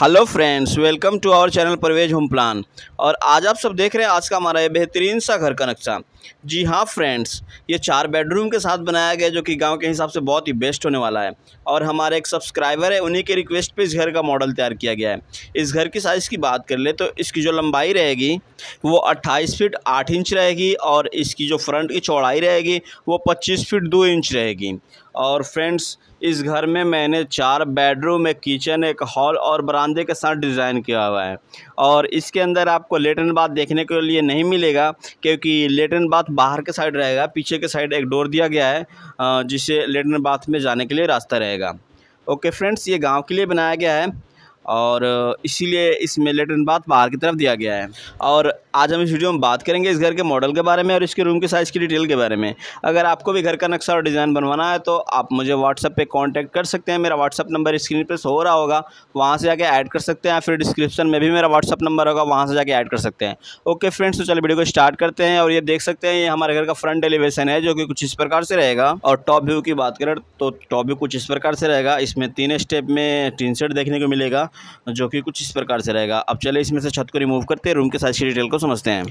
hello friends welcome to our channel Parvez home plan और आज आप सब देख रहे हैं आज का हमारा ये बेहतरीन सा घर का नक्शा जी हाँ फ्रेंड्स ये चार बेडरूम के साथ बनाया गया जो कि गांव के हिसाब से बहुत ही बेस्ट होने वाला है और हमारे एक सब्सक्राइबर है उन्हीं के रिक्वेस्ट पे इस घर का मॉडल तैयार किया गया है इस घर की साइज़ की बात कर ले तो इसकी जो लंबाई रहेगी वो अट्ठाईस फीट आठ इंच रहेगी और इसकी जो फ्रंट की चौड़ाई रहेगी वो पच्चीस फिट दो इंच रहेगी और फ्रेंड्स इस घर में मैंने चार बेडरूम एक किचन एक हॉल और बरामदे के साथ डिज़ाइन किया हुआ है और इसके अंदर आपको लेटरन बाथ देखने के लिए नहीं मिलेगा क्योंकि लेटरन लेटरिन बाथ बाहर के साइड रहेगा पीछे के साइड एक डोर दिया गया है जिसे लेटरिन बाथ में जाने के लिए रास्ता रहेगा ओके फ्रेंड्स ये गांव के लिए बनाया गया है और इसीलिए इसमें लेटरिन बाथ बाहर की तरफ दिया गया है और आज हम इस वीडियो में बात करेंगे इस घर के मॉडल के बारे में और इसके रूम के साइज़ की डिटेल के बारे में अगर आपको भी घर का नक्शा और डिज़ाइन बनवाना है तो आप मुझे व्हाट्सअप पे कांटेक्ट कर सकते हैं मेरा व्हाट्सअप नंबर स्क्रीन पर हो रहा होगा वहाँ से जाके ऐड कर सकते हैं या फिर डिस्क्रिप्शन में भी मेरा व्हाट्सअप नंबर होगा वहाँ से जाके ऐड कर सकते हैं ओके फ्रेंड्स तो चलो वीडियो को स्टार्ट करते हैं और ये देख सकते हैं ये हमारे घर का फ्रंट एलिवेशन है जो कि कुछ इस प्रकार से रहेगा और टॉप व्यू की बात करें तो टॉप व्यू कुछ इस प्रकार से रहेगा इसमें तीन स्टेप में टीन सेट देखने को मिलेगा जो कि कुछ इस प्रकार से रहेगा अब चले इसमें से छत को रिमूव करते हैं रूम के साइज की डिटेल को समझते हैं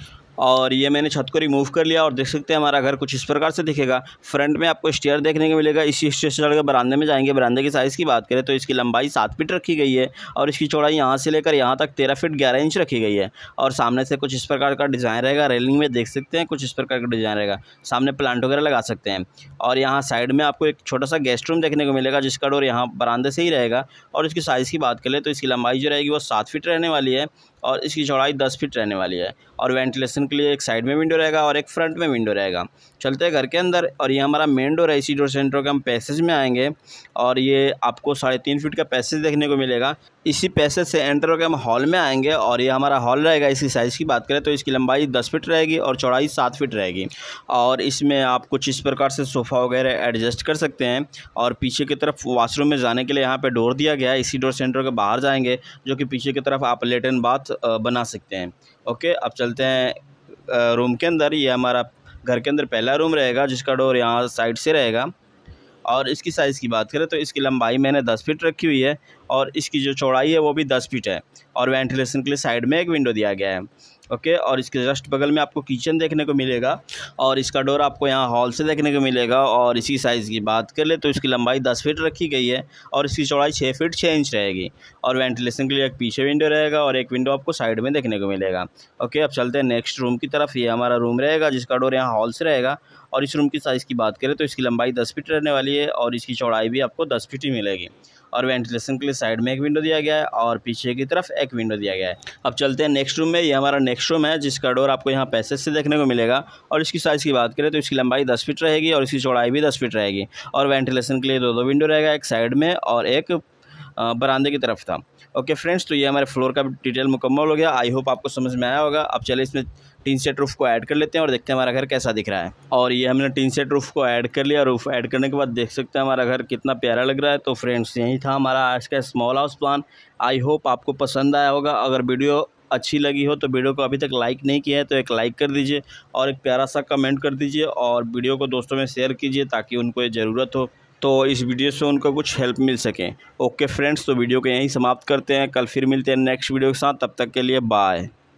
और ये मैंने छत को रिमूव कर लिया और देख सकते हैं हमारा घर कुछ इस प्रकार से दिखेगा फ्रंट में आपको स्टेयर देखने को मिलेगा इसी स्टेयर से चढ़कर बरामदे में जाएंगे बरामदे की साइज़ की बात करें तो इसकी लंबाई सात फीट रखी गई है और इसकी चौड़ाई यहाँ से लेकर यहाँ तक तेरह फीट ग्यारह इंच रखी गई है और सामने से कुछ इस प्रकार का डिज़ाइन रहेगा रेलिंग में देख सकते हैं कुछ इस प्रकार का डिज़ाइन रहेगा सामने प्लांट वगैरह लगा सकते हैं और यहाँ साइड में आपको एक छोटा सा गेस्ट रूम देखने को मिलेगा जिसका डोर यहाँ बरामदे से ही रहेगा और इसकी साइज़ की बात करें तो इसकी लंबाई जो रहेगी वो सात फीट रहने वाली है और इसकी चौड़ाई दस फीट रहने वाली है और वेंटिलेशन के लिए एक साइड में विंडो रहेगा और एक फ्रंट में विंडो रहेगा चलते हैं घर के अंदर और ये हमारा मेन डोर है इसी डोर सेंटर का हम पैसेज में आएंगे और ये आपको साढ़े तीन फीट का पैसेज देखने को मिलेगा इसी पैसे से एंटर होकर हम हॉल में आएंगे और ये हमारा हॉल रहेगा इसकी साइज़ की बात करें तो इसकी लंबाई दस फीट रहेगी और चौड़ाई सात फीट रहेगी और इसमें आप कुछ इस प्रकार से सोफ़ा वगैरह एडजस्ट कर सकते हैं और पीछे की तरफ वाशरूम में जाने के लिए यहाँ पर डोर दिया गया है इसी डोर से एंटर होकर बाहर जाएँगे जो कि पीछे की तरफ आप लेटन बाथ बना सकते हैं ओके अब चलते हैं रूम के अंदर ये हमारा घर के अंदर पहला रूम रहेगा जिसका डोर यहाँ साइड से रहेगा और इसकी साइज़ की बात करें तो इसकी लंबाई मैंने दस फीट रखी हुई है और इसकी जो चौड़ाई है वो भी दस फीट है और वेंटिलेशन के लिए साइड में एक विंडो दिया गया है ओके और इसके जस्ट बगल में आपको किचन देखने को मिलेगा और इसका डोर आपको यहाँ हॉल से देखने को मिलेगा और इसी साइज़ की बात कर ले तो इसकी लंबाई दस फीट रखी गई है और इसकी चौड़ाई छः फीट छः इंच रहेगी और वेंटिलेशन के लिए एक पीछे विंडो रहेगा और एक विंडो आपको साइड में देखने को मिलेगा ओके अब चलते हैं नेक्स्ट रूम की तरफ ये हमारा रूम रहेगा जिसका डोर यहाँ हॉल से रहेगा और इस रूम की साइज़ की बात करें तो इसकी लंबाई दस फीट रहने वाली है और इसकी चौड़ाई भी आपको दस फीट ही मिलेगी और वेंटिलेशन के लिए साइड में एक विंडो दिया गया है और पीछे की तरफ एक विंडो दिया गया है अब चलते हैं नेक्स्ट रूम में ये हमारा नेक्स्ट रूम है जिसका डोर आपको यहाँ पैसेज से देखने को मिलेगा और इसकी साइज़ की बात करें तो इसकी लंबाई दस फीट रहेगी और इसकी चौड़ाई भी दस फीट रहेगी और वेंटिलेशन के लिए दो दो विंडो रहेगा एक साइड में और एक बरामदे की तरफ था ओके फ्रेंड्स तो ये हमारे फ्लोर का डिटेल मुकम्मल हो गया आई होप आपको समझ में आया होगा अब चले इसमें टीन सेट रूफ़ को ऐड कर लेते हैं और देखते हैं हमारा घर कैसा दिख रहा है और ये हमने टीन सेट रूफ़ को ऐड कर लिया रूफ़ ऐड करने के बाद देख सकते हैं हमारा घर कितना प्यारा लग रहा है तो फ्रेंड्स यही था हमारा आज का small house plan I hope आपको पसंद आया होगा अगर वीडियो अच्छी लगी हो तो वीडियो को अभी तक लाइक नहीं किया है तो एक लाइक कर दीजिए और एक प्यारा सा कमेंट कर दीजिए और वीडियो को दोस्तों में शेयर कीजिए ताकि उनको ये ज़रूरत हो तो इस वीडियो से उनको कुछ हेल्प मिल सके ओके फ्रेंड्स तो वीडियो को यहीं समाप्त करते हैं कल फिर मिलते हैं नेक्स्ट वीडियो के साथ तब तक के लिए बाय